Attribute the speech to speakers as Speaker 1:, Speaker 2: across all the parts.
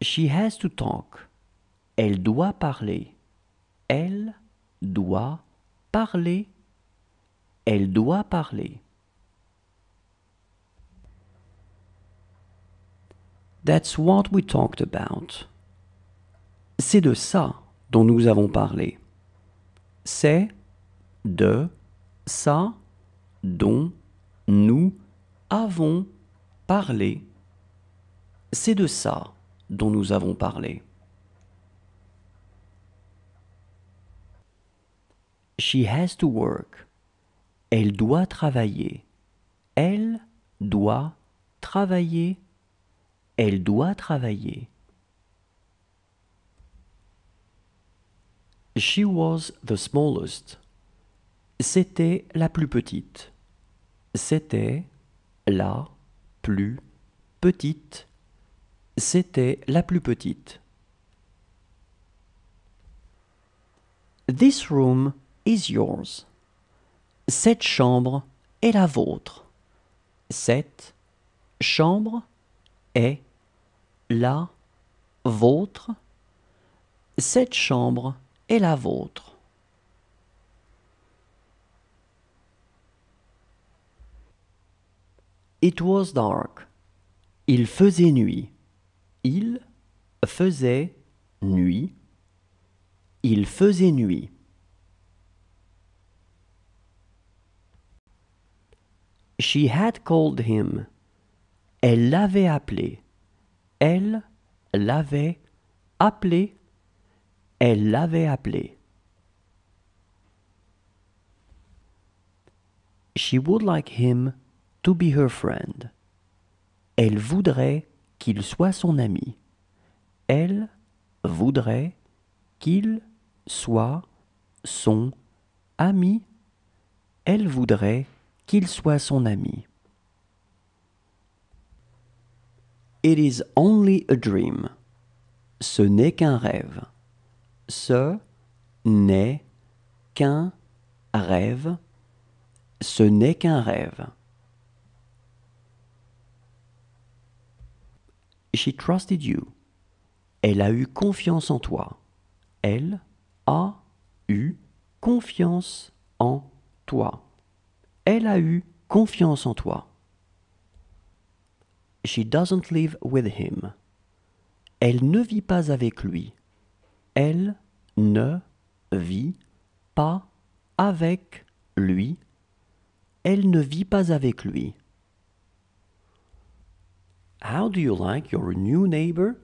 Speaker 1: She has to talk. Elle doit parler. Elle doit parler. Elle doit parler. That's what we talked about. C'est de ça dont nous avons parlé. C'est de ça dont nous avons parlé. C'est de ça dont nous avons parlé. She has to work. Elle doit travailler. Elle doit travailler. Elle doit travailler. She was the smallest. C'était la plus petite. C'était la plus petite. C'était la plus petite. This room is yours. Cette chambre est la vôtre. Cette chambre est la vôtre. Cette chambre est la vôtre. It was dark. Il faisait nuit. Il faisait nuit. Il faisait nuit. She had called him. Elle l'avait appelé. Elle l'avait appelé. Elle l'avait appelé. She would like him to be her friend. Elle voudrait qu'il soit son ami. Elle voudrait qu'il soit son ami. Elle voudrait qu'il soit son ami. It is only a dream. Ce n'est qu'un rêve. Ce n'est qu'un rêve. Ce n'est qu'un rêve. She trusted you. Elle a eu confiance en toi. Elle a eu confiance en toi. Elle a eu confiance en toi. She doesn't live with him. Elle ne vit pas avec lui. Elle ne vit pas avec lui. Elle ne vit pas avec lui. How do you like your new neighbor?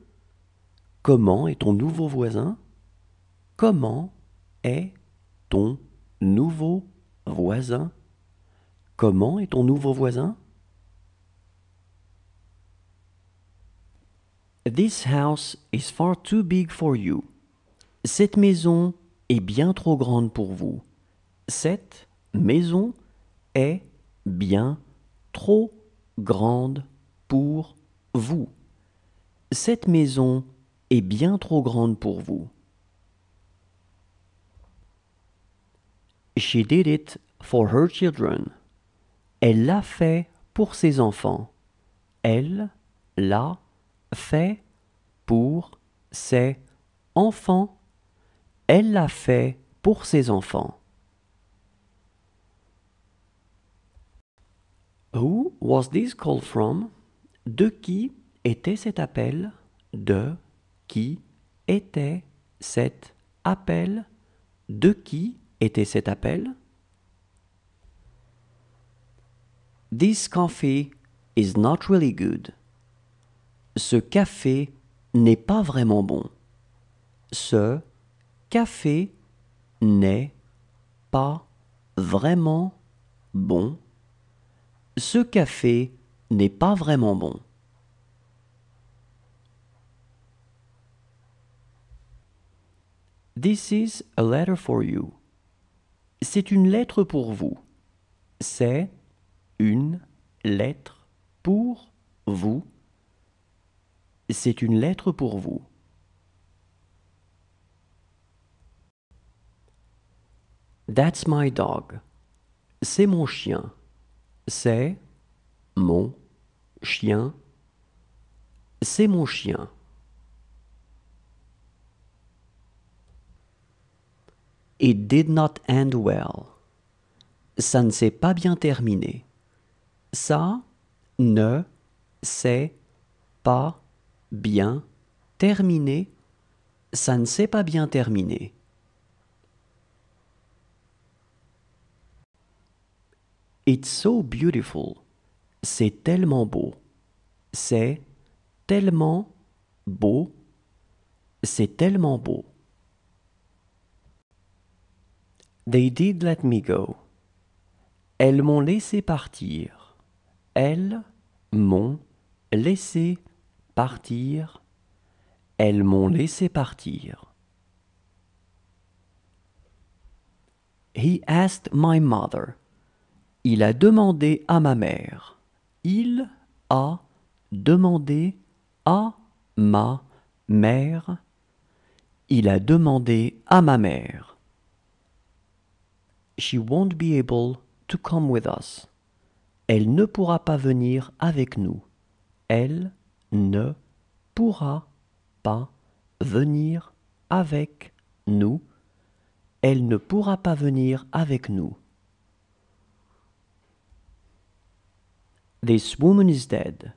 Speaker 1: Comment est ton nouveau voisin? Comment est ton nouveau voisin? Comment est ton nouveau voisin? This house is far too big for you. Cette maison est bien trop grande pour vous. Cette maison est bien trop grande pour vous vous, cette maison est bien trop grande pour vous. She did it for her children. Elle l'a fait pour ses enfants. Elle l'a fait pour ses enfants. Elle l'a fait pour ses enfants. Who was this call from? De qui était cet appel De qui était cet appel De qui était cet appel This coffee is not really good. Ce café n'est pas vraiment bon. Ce café n'est pas vraiment bon. Ce café n'est pas vraiment bon. This is a letter for you. C'est une lettre pour vous. C'est une lettre pour vous. C'est une lettre pour vous. That's my dog. C'est mon chien. C'est mon chien. C'est mon chien. It did not end well. Ça ne s'est pas bien terminé. Ça ne s'est pas bien terminé. Ça ne s'est pas bien terminé. It's so beautiful. C'est tellement beau. C'est tellement beau. C'est tellement beau. They did let me go. Elles m'ont laissé partir. Elles m'ont laissé partir. Elles m'ont laissé partir. He asked my mother. Il a demandé à ma mère. Il a demandé à ma mère. Il a demandé à ma mère. She won't be able to come with us. Elle ne pourra pas venir avec nous. Elle ne pourra pas venir avec nous. Elle ne pourra pas venir avec nous. This woman is dead.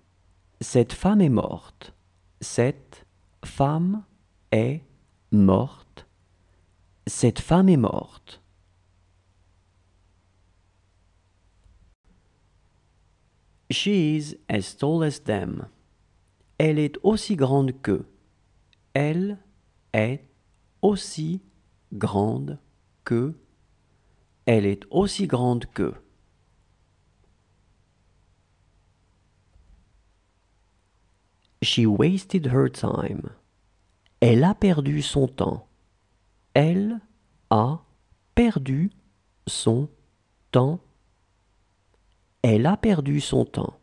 Speaker 1: Cette femme est morte. Cette femme est morte. Cette femme est morte. She is as tall as them. Elle est aussi grande que. Elle est aussi grande que. Elle est aussi grande que. She wasted her time. Elle a perdu son temps. Elle a perdu son temps. Elle a perdu son temps.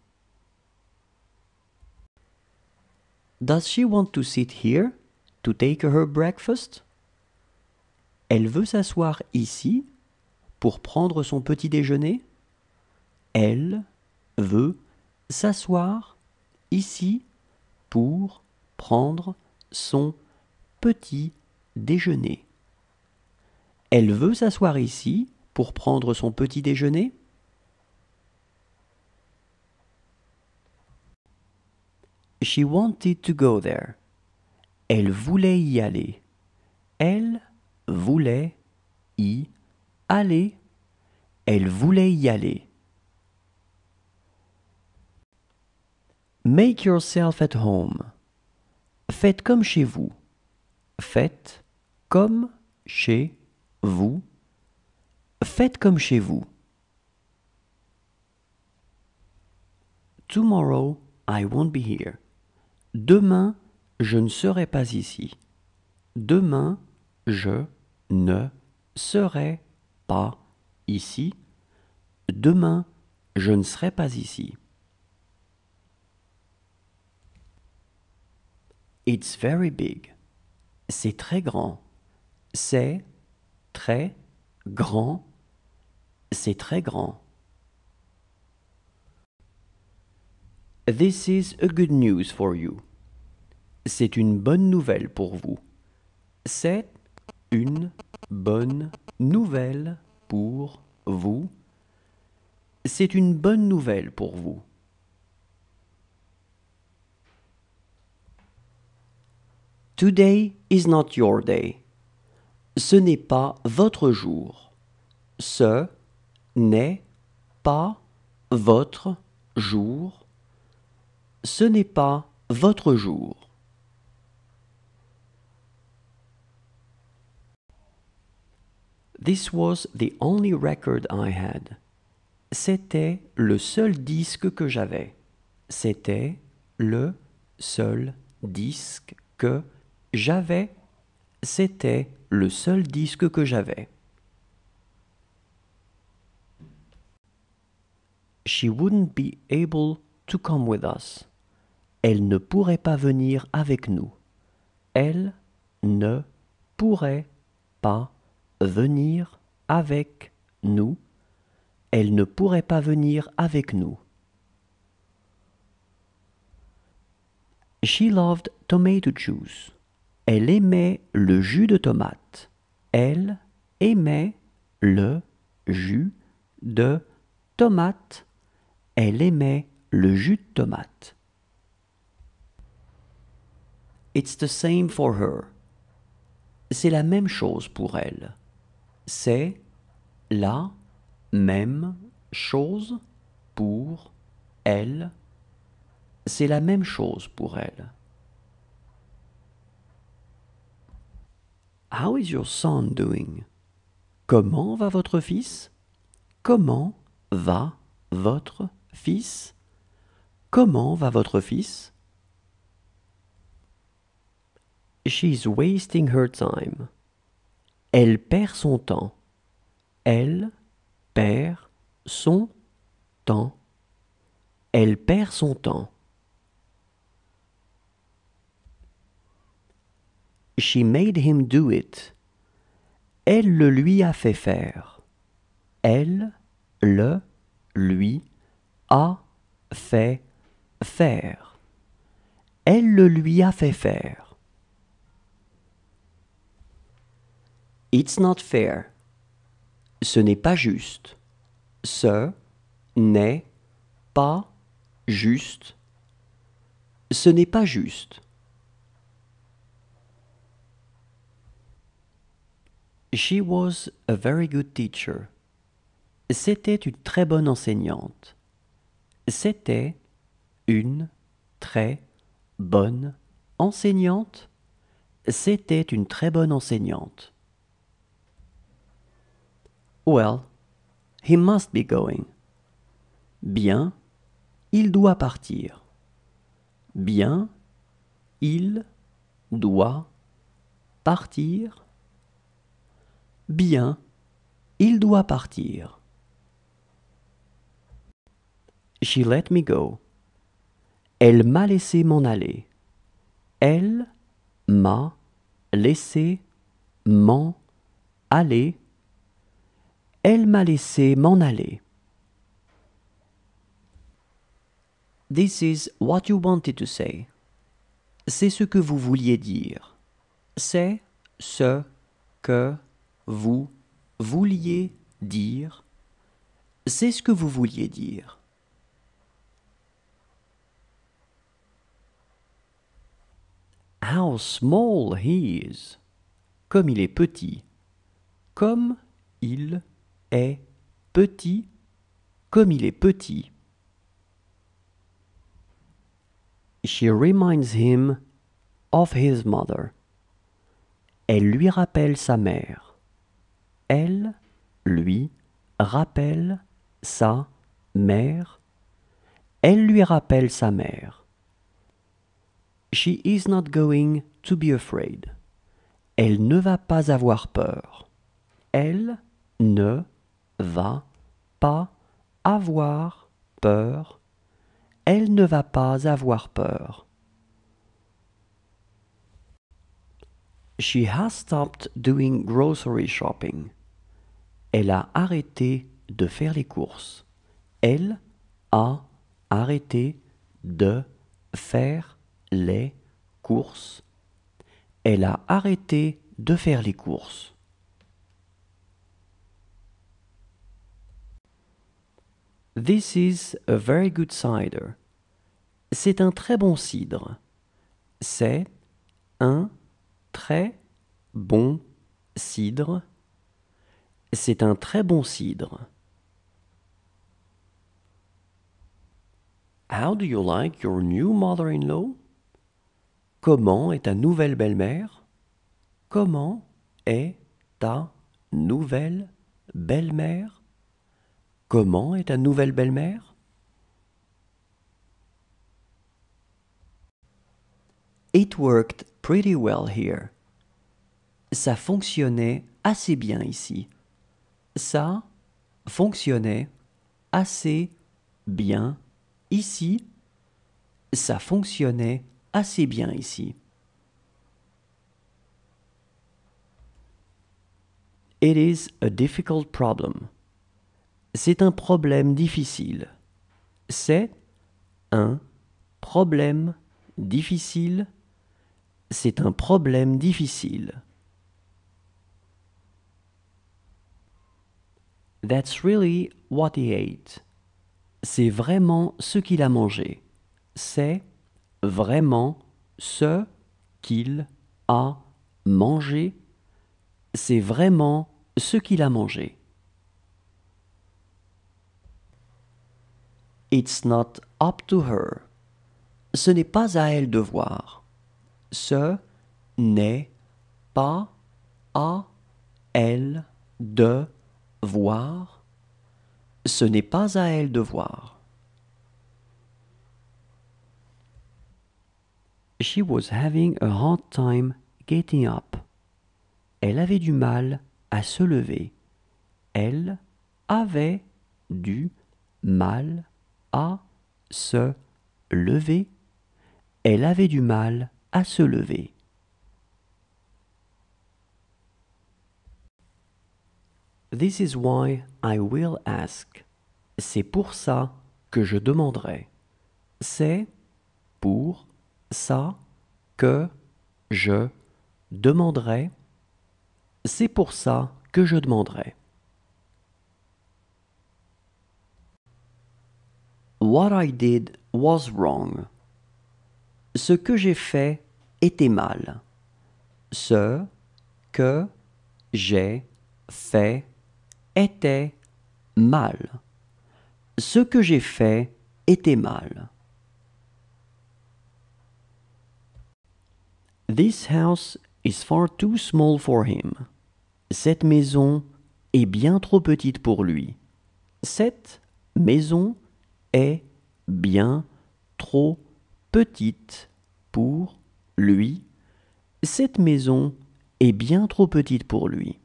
Speaker 1: Does she want to sit here to take her breakfast? Elle veut s'asseoir ici pour prendre son petit déjeuner? Elle veut s'asseoir ici pour prendre son petit déjeuner. Elle veut s'asseoir ici pour prendre son petit déjeuner? She wanted to go there. Elle voulait y aller. Elle voulait y aller. Elle voulait y aller. Make yourself at home. Faites comme chez vous. Faites comme chez vous. Faites comme chez vous. Tomorrow I won't be here. Demain, je ne serai pas ici. Demain, je ne serai pas ici. Demain, je ne serai pas ici. It's very big. C'est très grand. C'est très grand. C'est très grand. This is a good news for you. C'est une bonne nouvelle pour vous. C'est une bonne nouvelle pour vous. C'est une bonne nouvelle pour vous. Today is not your day. Ce n'est pas votre jour. Ce n'est pas votre jour ce n'est pas votre jour. This was the only record I had. C'était le seul disque que j'avais. C'était le seul disque que j'avais. C'était le seul disque que j'avais. She wouldn't be able to come with us. Elle ne pourrait pas venir avec nous. Elle ne pourrait pas venir avec nous. Elle ne pourrait pas venir avec nous. She loved tomato juice. Elle aimait le jus de tomate. Elle aimait le jus de tomate. Elle aimait le jus de tomate. It's the same for her. C'est la même chose pour elle. C'est la même chose pour elle. C'est la même chose pour elle. How is your son doing? Comment va votre fils? Comment va votre fils? Comment va votre fils? She's wasting her time. Elle perd son temps. Elle perd son temps. Elle perd son temps. She made him do it. Elle le lui a fait faire. Elle le lui a fait faire. Elle le lui a fait faire. It's not fair. Ce n'est pas juste. Ce n'est pas juste. Ce n'est pas juste. She was a very good teacher. C'était une très bonne enseignante. C'était une très bonne enseignante. C'était une très bonne enseignante. Well, he must be going. Bien, il doit partir. Bien, il doit partir. Bien, il doit partir. She let me go. Elle m'a laissé m'en aller. Elle m'a laissé m'en aller. Elle m'a laissé m'en aller. This is what you wanted to say. C'est ce que vous vouliez dire. C'est ce que vous vouliez dire. C'est ce que vous vouliez dire. How small he is. Comme il est petit. Comme il est est petit comme il est petit. She reminds him of his mother. Elle lui rappelle sa mère. Elle lui rappelle sa mère. Elle lui rappelle sa mère. She is not going to be afraid. Elle ne va pas avoir peur. Elle ne va pas avoir peur. Elle ne va pas avoir peur. She has stopped doing grocery shopping. Elle a arrêté de faire les courses. Elle a arrêté de faire les courses. Elle a arrêté de faire les courses. This is a very good cider. C'est un très bon cidre. C'est un très bon cidre. C'est un très bon cidre. How do you like your new mother-in-law? Comment est ta nouvelle belle-mère? Comment est ta nouvelle belle-mère? Comment est ta nouvelle belle-mère It worked pretty well here. Ça fonctionnait assez bien ici. Ça fonctionnait assez bien ici. Ça fonctionnait assez bien ici. It is a difficult problem. C'est un problème difficile. C'est un problème difficile. C'est un problème difficile. That's really what he ate. C'est vraiment ce qu'il a mangé. C'est vraiment ce qu'il a mangé. C'est vraiment ce qu'il a mangé. It's not up to her. Ce n'est pas à elle de voir. Ce n'est pas à elle de voir. Ce n'est pas à elle de voir. She was having a hard time getting up. Elle avait du mal à se lever. Elle avait du mal à à se lever. Elle avait du mal à se lever. This is why I will ask. C'est pour ça que je demanderai. C'est pour ça que je demanderai. C'est pour ça que je demanderai. What I did was wrong. Ce que j'ai fait était mal. Ce que j'ai fait était mal. Ce que j'ai fait était mal. This house is far too small for him. Cette maison est bien trop petite pour lui. Cette maison est bien trop petite pour lui. Cette maison est bien trop petite pour lui.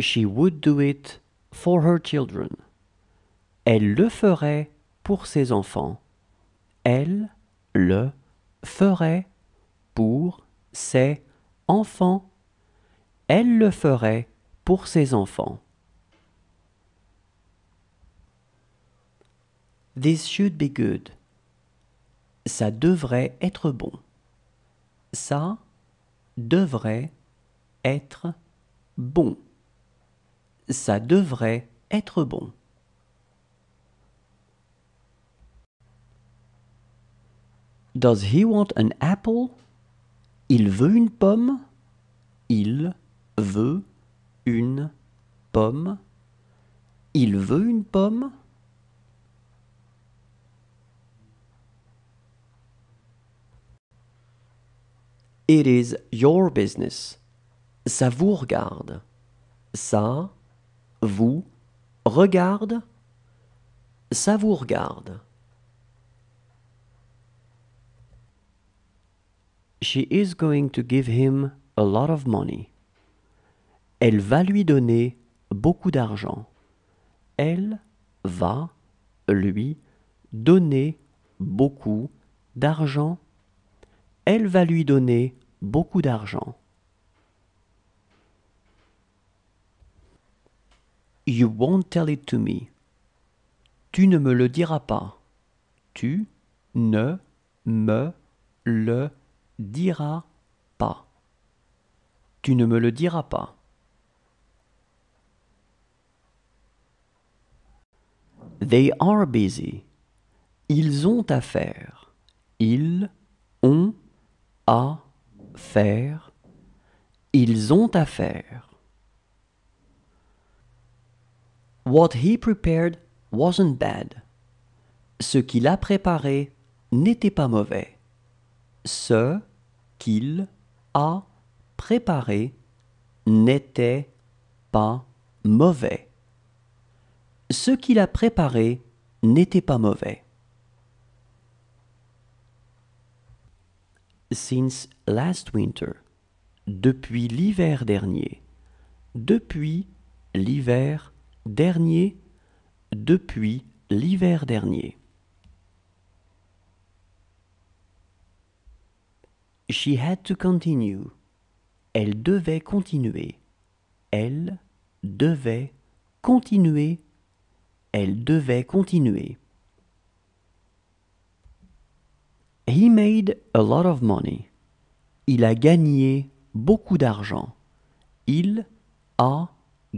Speaker 1: She would do it for her children. Elle le ferait pour ses enfants. Elle le ferait pour ses enfants. Elle le ferait pour ses enfants. This should be good. Ça devrait être bon. Ça devrait être bon. Ça devrait être bon. Does he want an apple? Il veut une pomme. Il veut une pomme. Il veut une pomme. It is your business. Ça vous regarde. Ça vous regarde. Ça vous regarde. She is going to give him a lot of money. Elle va lui donner beaucoup d'argent. Elle va lui donner beaucoup d'argent elle va lui donner beaucoup d'argent. You won't tell it to me. Tu ne me le diras pas. Tu ne me le diras pas. Tu ne me le diras pas. They are busy. Ils ont affaire. Ils à faire, ils ont à faire. What he prepared wasn't bad. Ce qu'il a préparé n'était pas mauvais. Ce qu'il a préparé n'était pas mauvais. Ce qu'il a préparé n'était pas mauvais. since last winter, depuis l'hiver dernier, depuis l'hiver dernier, depuis l'hiver dernier. She had to continue. Elle devait continuer. Elle devait continuer. Elle devait continuer. He made a lot of money. Il a gagné beaucoup d'argent. Il a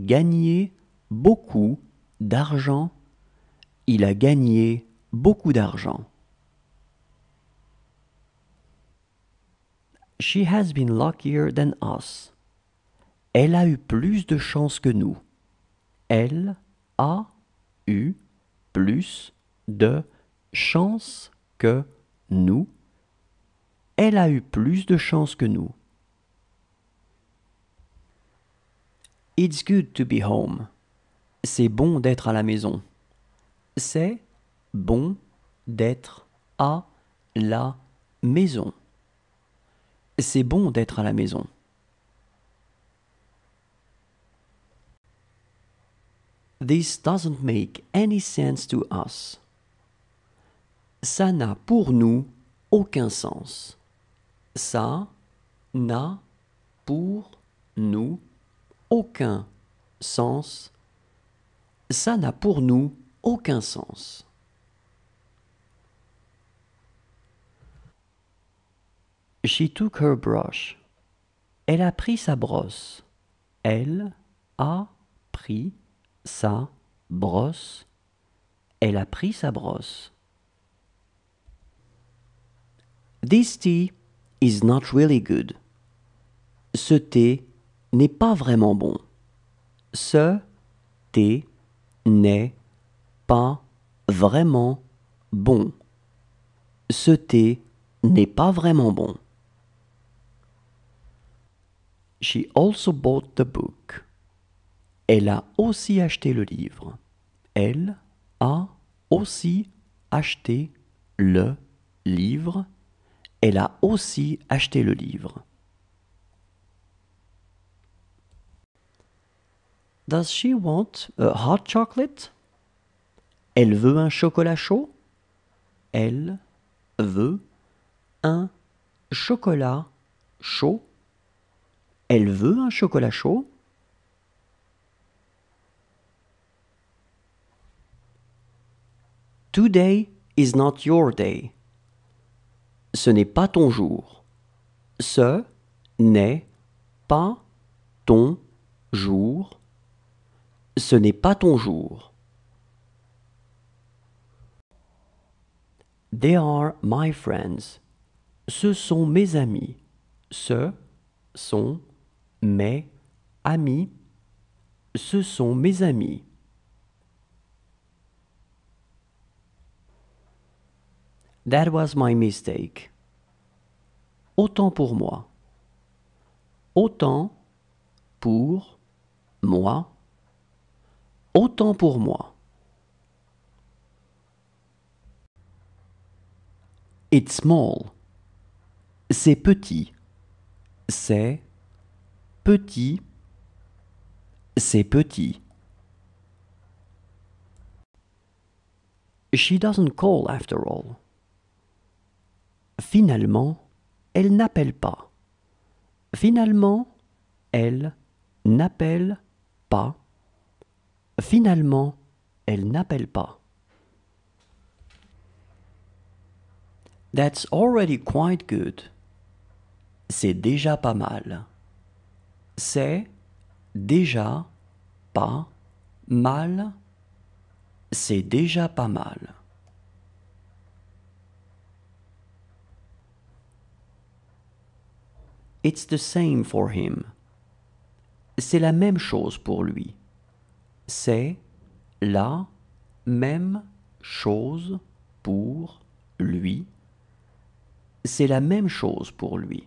Speaker 1: gagné beaucoup d'argent. Il a gagné beaucoup d'argent. She has been luckier than us. Elle a eu plus de chance que nous. Elle a eu plus de chance que nous, elle a eu plus de chance que nous. It's good to be home. C'est bon d'être à la maison. C'est bon d'être à la maison. C'est bon d'être à la maison. This doesn't make any sense to us ça n'a pour nous aucun sens. Ça n'a pour nous aucun sens. Ça n'a pour nous aucun sens. She took her brush. Elle a pris sa brosse. Elle a pris sa brosse. Elle a pris sa brosse. This tea is not really good. Ce thé n'est pas vraiment bon. Ce thé n'est pas vraiment bon. Ce thé n'est pas vraiment bon. She also bought the book. Elle a aussi acheté le livre. Elle a aussi acheté le livre elle a aussi acheté le livre. Does she want a hot chocolate? Elle veut un chocolat chaud? Elle veut un chocolat chaud? Elle veut un chocolat chaud? Today is not your day ce n'est pas ton jour. Ce n'est pas ton jour. Ce n'est pas ton jour. They are my friends. Ce sont mes amis. Ce sont mes amis. Ce sont mes amis. That was my mistake. Autant pour moi. Autant pour moi. Autant pour moi. It's small. C'est petit. C'est petit. C'est petit. She doesn't call after all. Finalement, elle n'appelle pas. Finalement, elle n'appelle pas. Finalement, elle n'appelle pas. That's already quite good. C'est déjà pas mal. C'est déjà pas mal. C'est déjà pas mal. It's the same for him. C'est la même chose pour lui. C'est la même chose pour lui. C'est la même chose pour lui.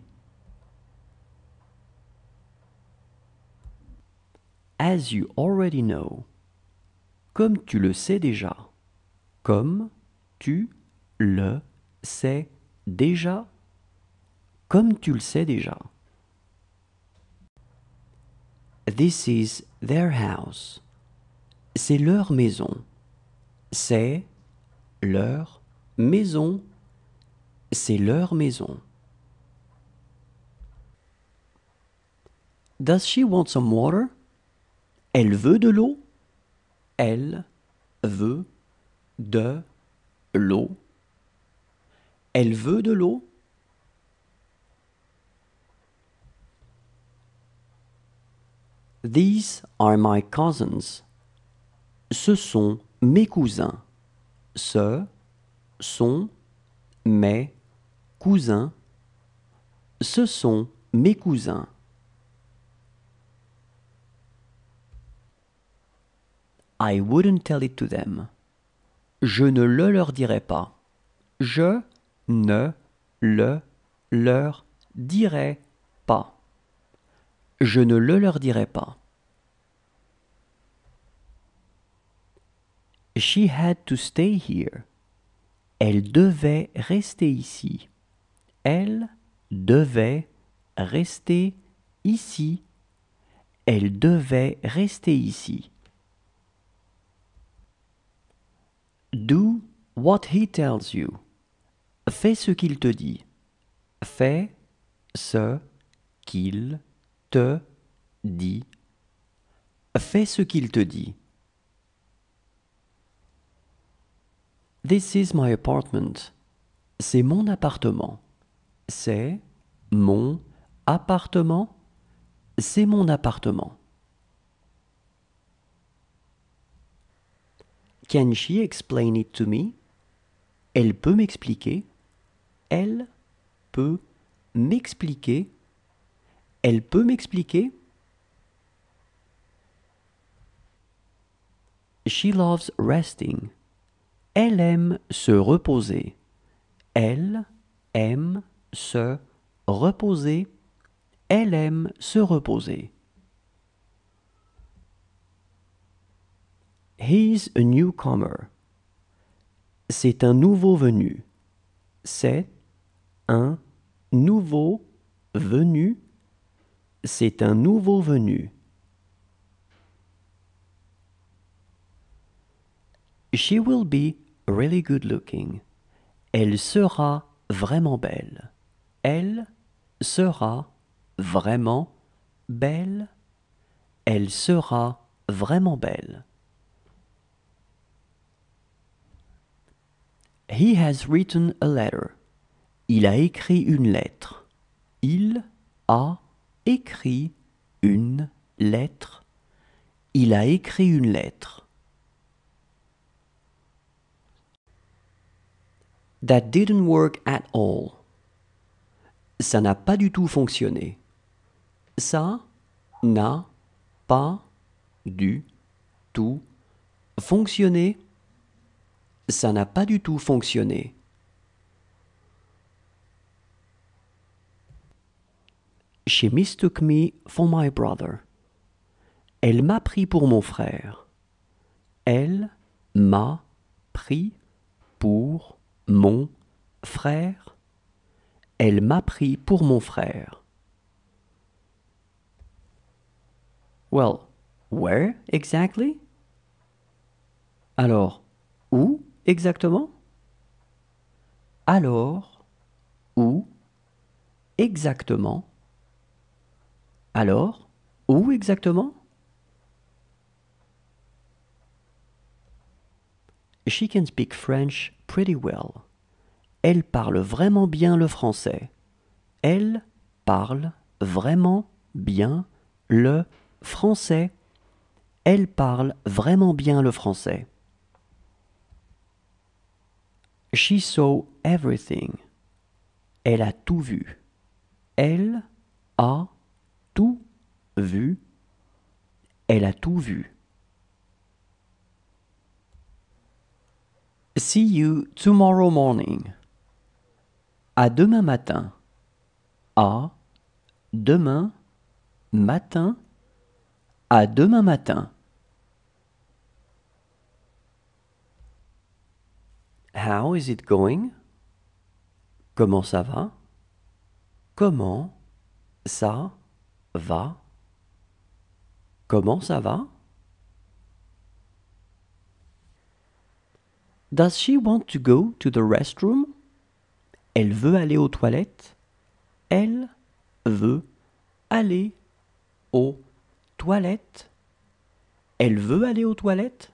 Speaker 1: As you already know. Comme tu le sais déjà. Comme tu le sais déjà comme tu le sais déjà. This is their house. C'est leur maison. C'est leur maison. C'est leur maison. Does she want some water? Elle veut de l'eau. Elle veut de l'eau. Elle veut de l'eau. These are my cousins. Ce sont mes cousins. Ce sont mes cousins. Ce sont mes cousins. I wouldn't tell it to them. Je ne le leur dirai pas. Je ne le leur dirai pas. Je ne le leur dirai pas. She had to stay here. Elle devait rester ici. Elle devait rester ici. Elle devait rester ici. Do what he tells you. Fais ce qu'il te dit. Fais ce qu'il te dit. Fais ce qu'il te dit. This is my apartment. C'est mon appartement. C'est mon appartement. C'est mon appartement. Can she explain it to me? Elle peut m'expliquer. Elle peut m'expliquer. Elle peut m'expliquer. She loves resting. Elle aime se reposer. Elle aime se reposer. Elle aime se reposer. He's a newcomer. C'est un nouveau venu. C'est un nouveau venu. C'est un nouveau venu. She will be really good looking. Elle sera vraiment belle. Elle sera vraiment belle. Elle sera vraiment belle. He has written a letter. Il a écrit une lettre. Il a écrit une lettre. Il a écrit une lettre. That didn't work at all. Ça n'a pas du tout fonctionné. Ça n'a pas du tout fonctionné. Ça n'a pas du tout fonctionné. She mistook me for my brother. Elle m'a pris pour mon frère. Elle m'a pris pour mon frère. Elle m'a pris pour mon frère. Well, where exactly? Alors, où exactement? Alors, où exactement? Alors, où exactement? She can speak French pretty well. Elle parle vraiment bien le français. Elle parle vraiment bien le français. Elle parle vraiment bien le français. She saw everything. Elle a tout vu. Elle a tout vu. Elle a tout vu. See you tomorrow morning. À demain matin. À demain matin. À demain matin. How is it going? Comment ça va? Comment ça va? Comment ça va? Does she want to go to the restroom? Elle veut aller aux toilettes. Elle veut aller aux toilettes. Elle veut aller aux toilettes.